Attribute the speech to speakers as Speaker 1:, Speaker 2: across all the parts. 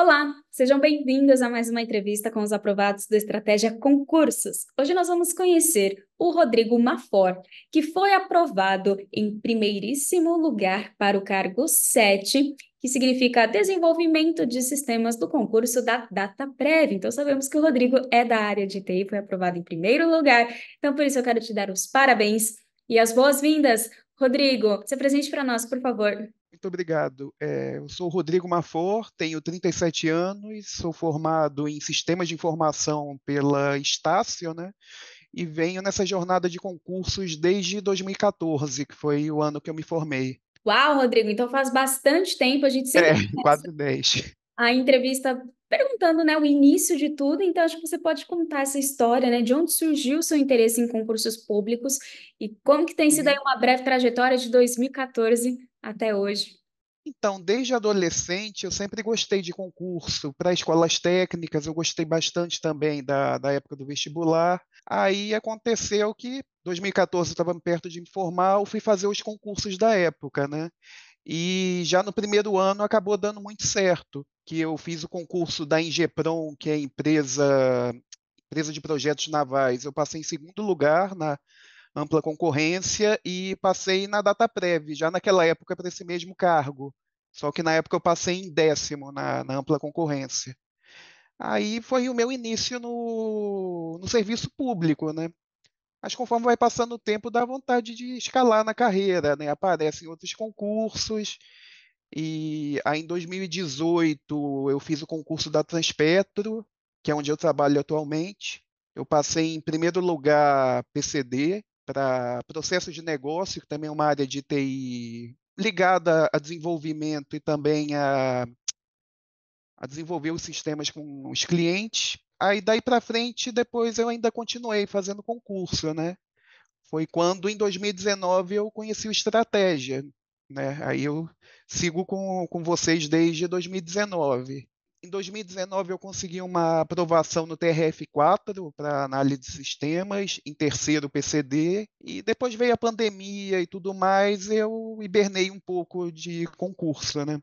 Speaker 1: Olá, sejam bem-vindos a mais uma entrevista com os aprovados do Estratégia Concursos. Hoje nós vamos conhecer o Rodrigo Mafor, que foi aprovado em primeiríssimo lugar para o cargo 7, que significa Desenvolvimento de Sistemas do concurso da DataPrev. Então sabemos que o Rodrigo é da área de TI, foi aprovado em primeiro lugar. Então por isso eu quero te dar os parabéns e as boas-vindas. Rodrigo, se apresente para nós, por favor.
Speaker 2: Muito obrigado. É, eu sou Rodrigo Mafor, tenho 37 anos, sou formado em Sistemas de Informação pela Estácio, né? E venho nessa jornada de concursos desde 2014, que foi o ano que eu me formei.
Speaker 1: Uau, Rodrigo, então faz bastante tempo a gente sempre. É,
Speaker 2: quase 10.
Speaker 1: A entrevista perguntando né, o início de tudo, então acho que você pode contar essa história, né? De onde surgiu o seu interesse em concursos públicos e como que tem sido aí uhum. uma breve trajetória de 2014 até hoje?
Speaker 2: Então, desde adolescente, eu sempre gostei de concurso para escolas técnicas, eu gostei bastante também da, da época do vestibular. Aí aconteceu que, 2014, eu estava perto de me formar, eu fui fazer os concursos da época, né? E já no primeiro ano acabou dando muito certo, que eu fiz o concurso da Ingepron, que é a empresa, empresa de projetos navais. Eu passei em segundo lugar na, ampla concorrência e passei na data prévia, já naquela época para esse mesmo cargo. Só que na época eu passei em décimo na, na ampla concorrência. Aí foi o meu início no, no serviço público, né? Mas conforme vai passando o tempo, dá vontade de escalar na carreira, né? Aparecem outros concursos. E aí, em 2018, eu fiz o concurso da Transpetro, que é onde eu trabalho atualmente. Eu passei em primeiro lugar PCD, para processos de negócio, que também é uma área de TI ligada a desenvolvimento e também a, a desenvolver os sistemas com os clientes. Aí daí para frente, depois eu ainda continuei fazendo concurso, né? Foi quando em 2019 eu conheci o Estratégia, né? Aí eu sigo com, com vocês desde 2019. Em 2019, eu consegui uma aprovação no TRF4 para análise de sistemas, em terceiro PCD, e depois veio a pandemia e tudo mais, eu hibernei um pouco de concurso, né?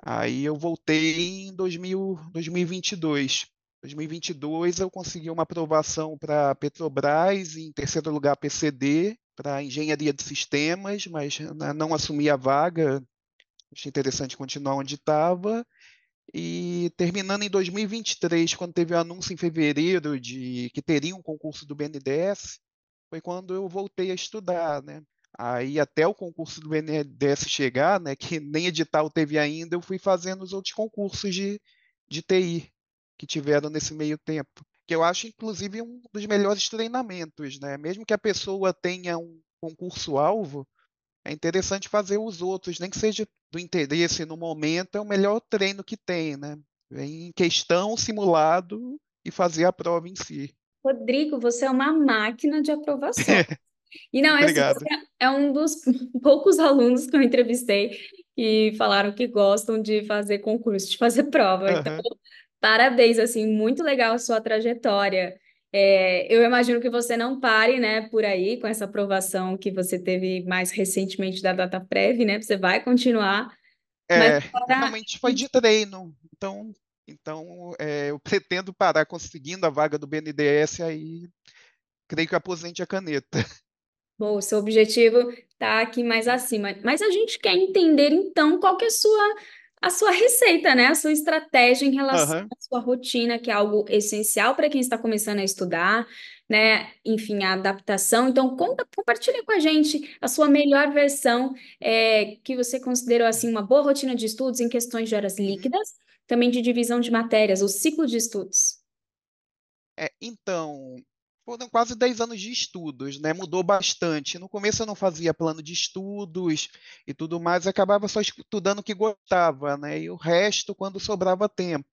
Speaker 2: Aí eu voltei em 2000, 2022. 2022 eu consegui uma aprovação para Petrobras, e em terceiro lugar PCD, para engenharia de sistemas, mas né, não assumi a vaga. Achei interessante continuar onde estava. E terminando em 2023, quando teve o anúncio em fevereiro de que teria um concurso do BNDES, foi quando eu voltei a estudar, né? Aí até o concurso do BNDES chegar, né, que nem edital teve ainda, eu fui fazendo os outros concursos de, de TI que tiveram nesse meio tempo, que eu acho inclusive um dos melhores treinamentos, né? Mesmo que a pessoa tenha um concurso alvo, é interessante fazer os outros, nem que seja do interesse no momento, é o melhor treino que tem, né? Em questão, simulado e fazer a prova em si.
Speaker 1: Rodrigo, você é uma máquina de aprovação. E não, Obrigado. esse é, é um dos poucos alunos que eu entrevistei e falaram que gostam de fazer concurso, de fazer prova. Uhum. Então, parabéns, assim, muito legal a sua trajetória. É, eu imagino que você não pare, né, por aí com essa aprovação que você teve mais recentemente da data prévia, né? Você vai continuar. É, para... realmente foi de treino,
Speaker 2: então, então é, eu pretendo parar conseguindo a vaga do BNDES aí creio que aposente a caneta.
Speaker 1: Bom, o seu objetivo está aqui mais acima. Mas a gente quer entender, então, qual que é a sua a sua receita, né? A sua estratégia em relação uhum. à sua rotina, que é algo essencial para quem está começando a estudar, né? Enfim, a adaptação. Então, conta, compartilha com a gente a sua melhor versão é, que você considerou assim uma boa rotina de estudos em questões de horas uhum. líquidas, também de divisão de matérias, o ciclo de estudos.
Speaker 2: É, então, foram quase 10 anos de estudos, né? Mudou bastante. No começo eu não fazia plano de estudos e tudo mais, acabava só estudando o que gostava, né? E o resto quando sobrava tempo.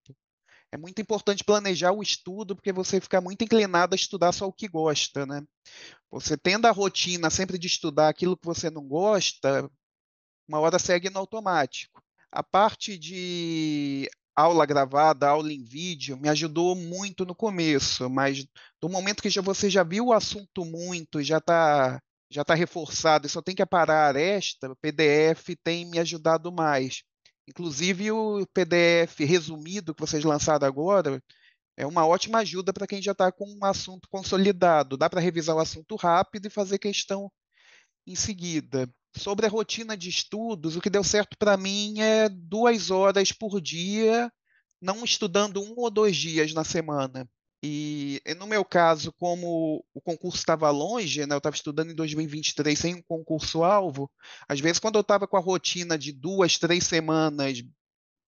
Speaker 2: É muito importante planejar o estudo, porque você fica muito inclinado a estudar só o que gosta, né? Você tendo a rotina sempre de estudar aquilo que você não gosta, uma hora segue no automático. A parte de aula gravada, aula em vídeo, me ajudou muito no começo, mas do momento que já, você já viu o assunto muito, já está já tá reforçado e só tem que aparar esta, o PDF tem me ajudado mais. Inclusive o PDF resumido que vocês lançaram agora é uma ótima ajuda para quem já está com um assunto consolidado. Dá para revisar o assunto rápido e fazer questão em seguida. Sobre a rotina de estudos, o que deu certo para mim é duas horas por dia, não estudando um ou dois dias na semana. E no meu caso, como o concurso estava longe, né, eu estava estudando em 2023 sem um concurso-alvo, às vezes quando eu estava com a rotina de duas, três semanas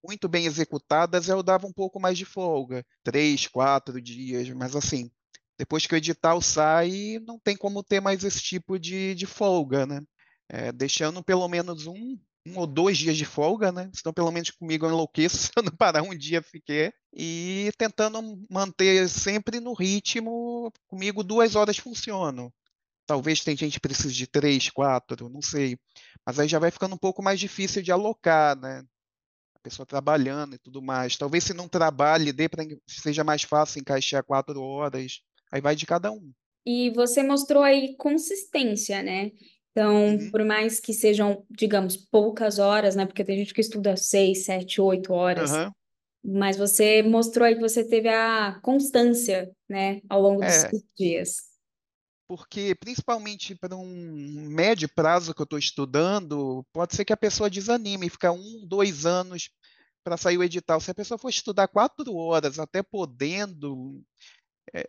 Speaker 2: muito bem executadas, eu dava um pouco mais de folga, três, quatro dias, mas assim, depois que o edital sai, não tem como ter mais esse tipo de, de folga, né? é, deixando pelo menos um, um ou dois dias de folga, né? Senão, pelo menos comigo eu enlouqueço se eu não parar um dia fiquei. E tentando manter sempre no ritmo, comigo duas horas funcionam. Talvez tem gente que precise de três, quatro, não sei. Mas aí já vai ficando um pouco mais difícil de alocar, né? A pessoa trabalhando e tudo mais. Talvez se não trabalhe, dê para seja mais fácil encaixar quatro horas. Aí vai de cada um. E
Speaker 1: você mostrou aí consistência, né? Então, uhum. por mais que sejam, digamos, poucas horas, né? Porque tem gente que estuda seis, sete, oito horas. Uhum. Mas você mostrou aí que você teve a constância, né, ao longo é, dos
Speaker 2: dias. Porque, principalmente para um médio prazo que eu estou estudando, pode ser que a pessoa desanime, fica um, dois anos para sair o edital. Se a pessoa for estudar quatro horas, até podendo, é,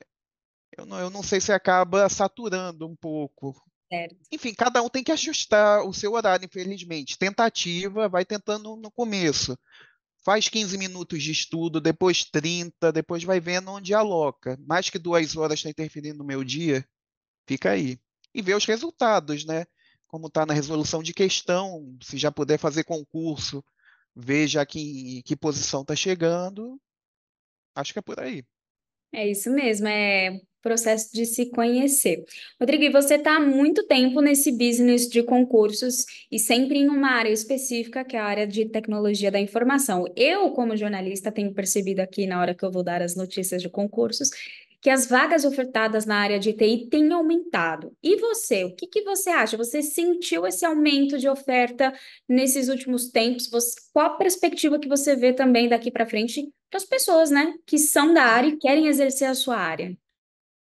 Speaker 2: eu, não, eu não sei se acaba saturando um pouco. Certo. Enfim, cada um tem que ajustar o seu horário, infelizmente. Tentativa, vai tentando no começo. Faz 15 minutos de estudo, depois 30, depois vai vendo onde aloca. Mais que duas horas está interferindo no meu dia, fica aí. E vê os resultados, né? Como está na resolução de questão, se já puder fazer concurso, veja que, que posição está chegando. Acho que é por aí.
Speaker 1: É isso mesmo, é processo de se conhecer. Rodrigo, e você está há muito tempo nesse business de concursos e sempre em uma área específica, que é a área de tecnologia da informação. Eu, como jornalista, tenho percebido aqui na hora que eu vou dar as notícias de concursos que as vagas ofertadas na área de TI têm aumentado. E você, o que, que você acha? Você sentiu esse aumento de oferta nesses últimos tempos? Você, qual a perspectiva que você vê também daqui para frente para as pessoas né, que são da área e querem exercer a sua área?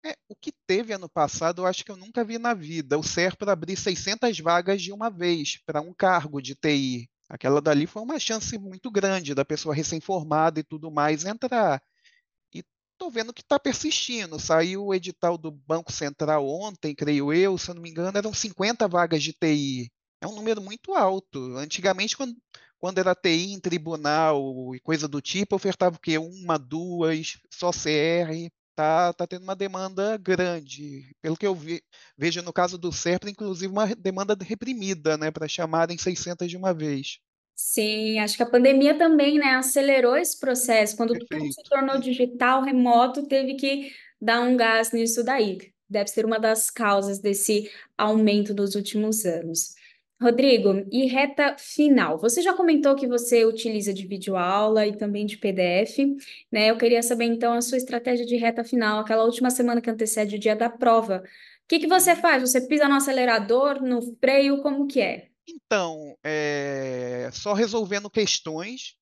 Speaker 2: É, o que teve ano passado, eu acho que eu nunca vi na vida. O para abrir 600 vagas de uma vez para um cargo de TI. Aquela dali foi uma chance muito grande da pessoa recém-formada e tudo mais entrar. E estou vendo que está persistindo. Saiu o edital do Banco Central ontem, creio eu, se eu não me engano, eram 50 vagas de TI. É um número muito alto. Antigamente, quando, quando era TI em tribunal e coisa do tipo, ofertava o quê? Uma, duas, só CR tá, tá tendo uma demanda grande. Pelo que eu vi, vejo no caso do SERPRA, inclusive uma demanda reprimida, né, para chamarem 600 de uma vez.
Speaker 1: Sim, acho que a pandemia também, né, acelerou esse processo. Quando Perfeito. tudo se tornou digital, remoto, teve que dar um gás nisso daí. Deve ser uma das causas desse aumento nos últimos anos. Rodrigo, e reta final. Você já comentou que você utiliza de videoaula e também de PDF, né? Eu queria saber então a sua estratégia de reta final, aquela última semana que antecede o dia da prova. O que, que você uhum. faz? Você pisa no acelerador, no freio, como que é?
Speaker 2: Então, é... só resolvendo questões,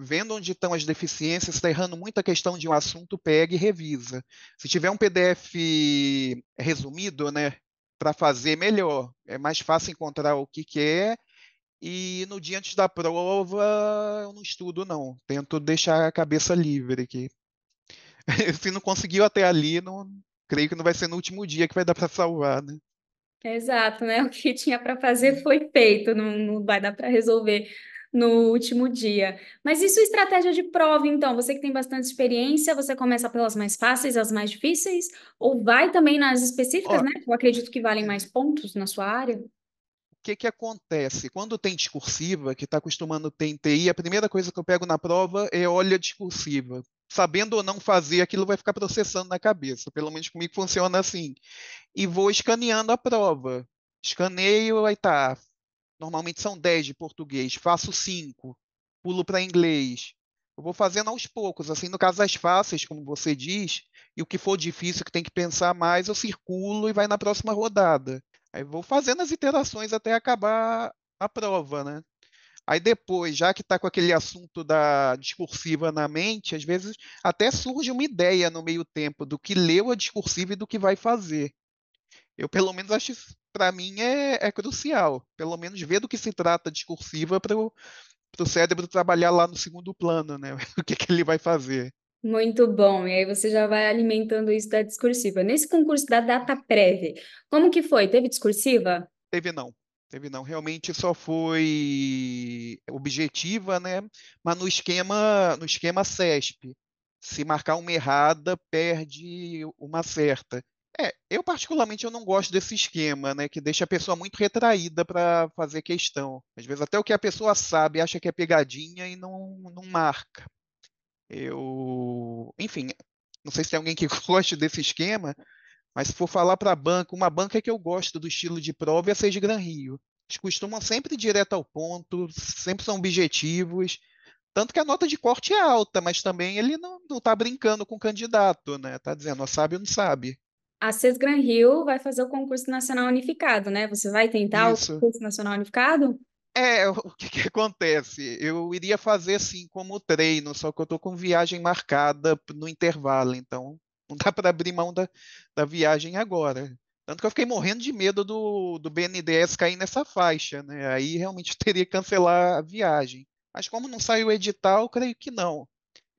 Speaker 2: vendo onde estão as deficiências, está errando muita questão de um assunto, pega e revisa. Se tiver um PDF resumido, né, para fazer melhor. É mais fácil encontrar o que quer e no dia antes da prova eu não estudo, não. Tento deixar a cabeça livre aqui. Se não conseguiu até ali, não creio que não vai ser no último dia que vai dar para salvar, né?
Speaker 1: Exato, né? O que tinha para fazer foi feito, não, não vai dar para resolver no último dia. Mas isso é estratégia de prova, então. Você que tem bastante experiência, você começa pelas mais fáceis, as mais difíceis, ou vai também nas específicas, Ó, né? Eu acredito que valem mais pontos na sua área. O
Speaker 2: que, que acontece? Quando tem discursiva, que está acostumando ter em TI, a primeira coisa que eu pego na prova é olha discursiva. Sabendo ou não fazer, aquilo vai ficar processando na cabeça. Pelo menos comigo funciona assim. E vou escaneando a prova. Escaneio, aí tá normalmente são 10 de português, faço 5, pulo para inglês. Eu vou fazendo aos poucos, assim, no caso das fáceis, como você diz, e o que for difícil, que tem que pensar mais, eu circulo e vai na próxima rodada. Aí vou fazendo as iterações até acabar a prova, né? Aí depois, já que está com aquele assunto da discursiva na mente, às vezes até surge uma ideia no meio tempo do que leu a discursiva e do que vai fazer. Eu, pelo menos, acho isso para mim é, é, crucial. Pelo menos ver do que se trata discursiva para o cérebro trabalhar lá no segundo plano, né? O que, que ele vai fazer.
Speaker 1: Muito bom. E aí você já vai alimentando isso da discursiva. Nesse concurso da data prévia, como que foi? Teve discursiva?
Speaker 2: Teve não. Teve não, realmente só foi objetiva, né? Mas no esquema, no esquema CESP, se marcar uma errada, perde uma certa. É, eu particularmente eu não gosto desse esquema, né, que deixa a pessoa muito retraída para fazer questão. Às vezes até o que a pessoa sabe acha que é pegadinha e não, não marca. Eu, enfim, não sei se tem alguém que goste desse esquema, mas se for falar para banca, uma banca que eu gosto do estilo de prova é a Seis Gran Rio. Eles costumam sempre ir direto ao ponto, sempre são objetivos. Tanto que a nota de corte é alta, mas também ele não está brincando com o candidato, né? Está dizendo, ó, sabe ou não sabe a
Speaker 1: CES Gran Rio vai fazer o concurso nacional unificado, né? Você vai tentar Isso. o concurso nacional unificado?
Speaker 2: É, o que, que, acontece? Eu iria fazer assim como treino, só que eu estou com viagem marcada no intervalo, então não dá para abrir mão da, da viagem agora. Tanto que eu fiquei morrendo de medo do, do BNDES cair nessa faixa, né? Aí realmente teria que cancelar a viagem. Mas como não saiu o edital, creio que não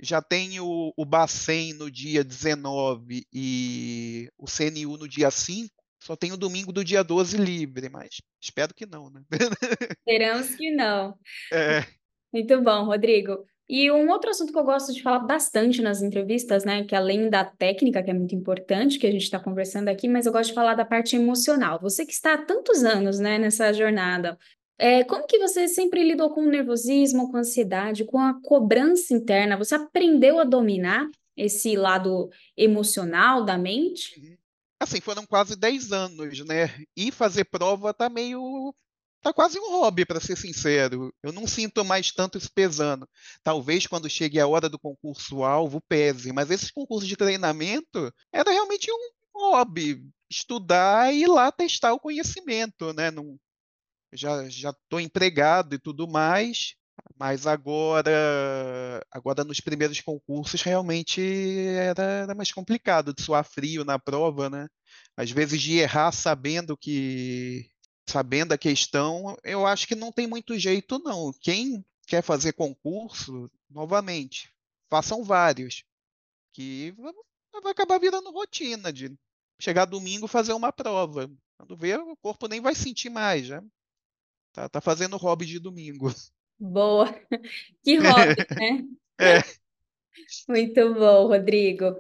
Speaker 2: já tem o, o Bacen no dia 19 e o CNU no dia 5, só tem o domingo do dia 12 livre, mas espero que não, né?
Speaker 1: Esperamos que não. É. Muito bom, Rodrigo. E um outro assunto que eu gosto de falar bastante nas entrevistas, né? Que além da técnica, que é muito importante, que a gente está conversando aqui, mas eu gosto de falar da parte emocional. Você que está há tantos anos né, nessa jornada, é, como que você sempre lidou com o nervosismo, com a ansiedade, com a cobrança interna? Você aprendeu a dominar esse lado emocional da mente? Uhum.
Speaker 2: Assim, foram quase 10 anos, né? E fazer prova tá meio tá quase um hobby, para ser sincero. Eu não sinto mais tanto isso pesando. Talvez quando chegue a hora do concurso alvo pese, mas esses concursos de treinamento era realmente um hobby, estudar e ir lá testar o conhecimento, né? Não, já já estou empregado e tudo mais, mas agora agora nos primeiros concursos realmente era, era mais complicado de suar frio na prova, né? Às vezes de errar sabendo que sabendo a questão, eu acho que não tem muito jeito não. Quem quer fazer concurso, novamente, façam vários, que vai acabar virando rotina de chegar domingo fazer uma prova. Quando ver o corpo nem vai sentir mais, né? Tá, tá fazendo hobby de domingo. Boa.
Speaker 1: Que hobby, né? É. é. Muito bom, Rodrigo.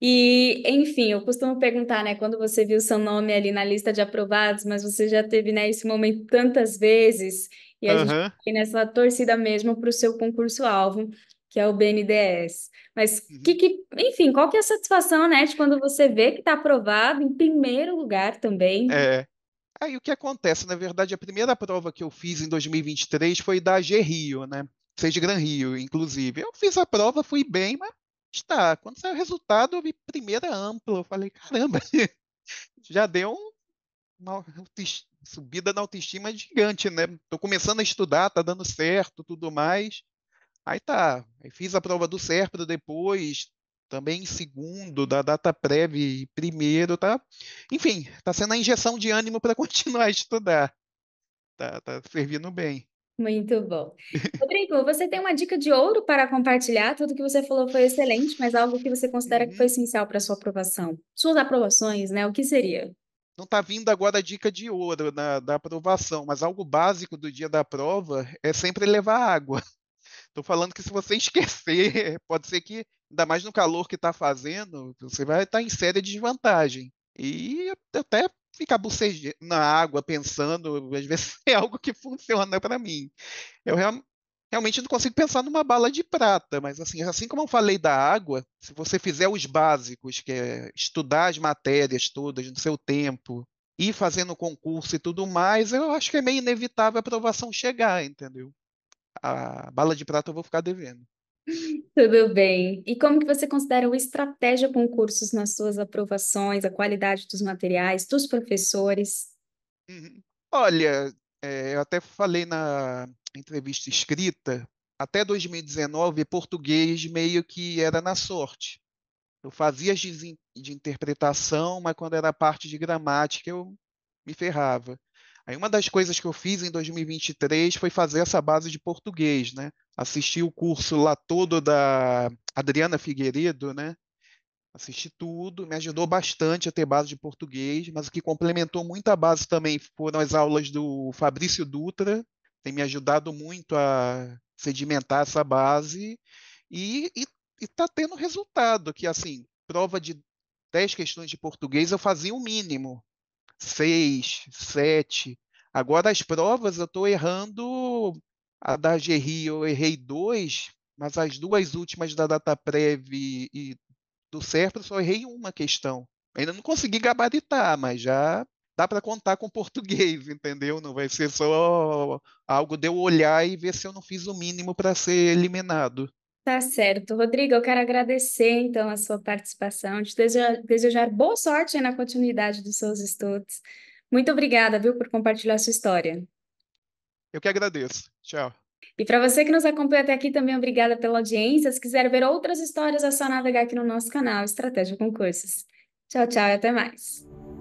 Speaker 1: E, enfim, eu costumo perguntar, né, quando você viu seu nome ali na lista de aprovados, mas você já teve, né, esse momento tantas vezes, e a uhum. gente tem nessa torcida mesmo para o seu concurso-alvo, que é o BNDES. Mas, uhum. que, que, enfim, qual que é a satisfação, né, de quando você vê que está aprovado em primeiro lugar também?
Speaker 2: É, Aí o que acontece? Na verdade, a primeira prova que eu fiz em 2023 foi da G Rio, né? Seja Gran Rio, inclusive. Eu fiz a prova, fui bem, mas está. Quando saiu o resultado, eu vi primeira ampla. Eu falei, caramba, já deu uma subida na autoestima gigante, né? Estou começando a estudar, tá dando certo, tudo mais. Aí tá. Aí fiz a prova do Serpro depois, também segundo, da data prévia, primeiro, tá? Enfim, tá sendo a injeção de ânimo para continuar a estudar. Tá, tá servindo bem.
Speaker 1: Muito bom. Rodrigo, você tem uma dica de ouro para compartilhar? Tudo que você falou foi excelente, mas algo que você considera que uhum. foi essencial para sua aprovação? Suas aprovações, né? O que seria?
Speaker 2: Não está vindo agora a dica de ouro na, da aprovação, mas algo básico do dia da prova é sempre levar água. Estou falando que se você esquecer, pode ser que, ainda mais no calor que está fazendo, você vai estar tá em séria desvantagem. E até ficar bucejando na água, pensando, às vezes é algo que funciona para mim. Eu real, realmente não consigo pensar numa bala de prata, mas assim, assim como eu falei da água, se você fizer os básicos, que é estudar as matérias todas no seu tempo, ir fazendo concurso e tudo mais, eu acho que é meio inevitável a aprovação chegar, entendeu? a bala de prata eu vou ficar devendo.
Speaker 1: Tudo bem. E como que você considera uma estratégia concursos nas suas aprovações, a qualidade dos materiais, dos professores?
Speaker 2: Uhum. Olha, é, eu até falei na entrevista escrita, até 2019, português meio que era na sorte. Eu fazia de interpretação, mas quando era parte de gramática eu me ferrava. Aí uma das coisas que eu fiz em 2023 foi fazer essa base de português, né? Assisti o curso lá todo da Adriana Figueiredo, né? Assisti tudo, me ajudou bastante a ter base de português, mas o que complementou muito a base também foram as aulas do Fabrício Dutra, tem me ajudado muito a sedimentar essa base e está tendo resultado, que assim, prova de 10 questões de português eu fazia o mínimo, seis, sete. Agora as provas eu estou errando a da GRI, eu errei dois, mas as duas últimas da data prévia e do CERPRO só errei uma questão. Ainda não consegui gabaritar, mas já dá para contar com português, entendeu? Não vai ser só algo de eu olhar e ver se eu não fiz o mínimo para ser eliminado.
Speaker 1: Tá certo. Rodrigo, eu quero agradecer então a sua participação, te desejar, boa sorte na continuidade dos seus estudos. Muito obrigada, viu, por compartilhar sua história.
Speaker 2: Eu que agradeço. Tchau.
Speaker 1: E para você que nos acompanha até aqui, também obrigada pela audiência. Se quiser ver outras histórias, é só navegar aqui no nosso canal Estratégia Concursos. Tchau, tchau e até mais.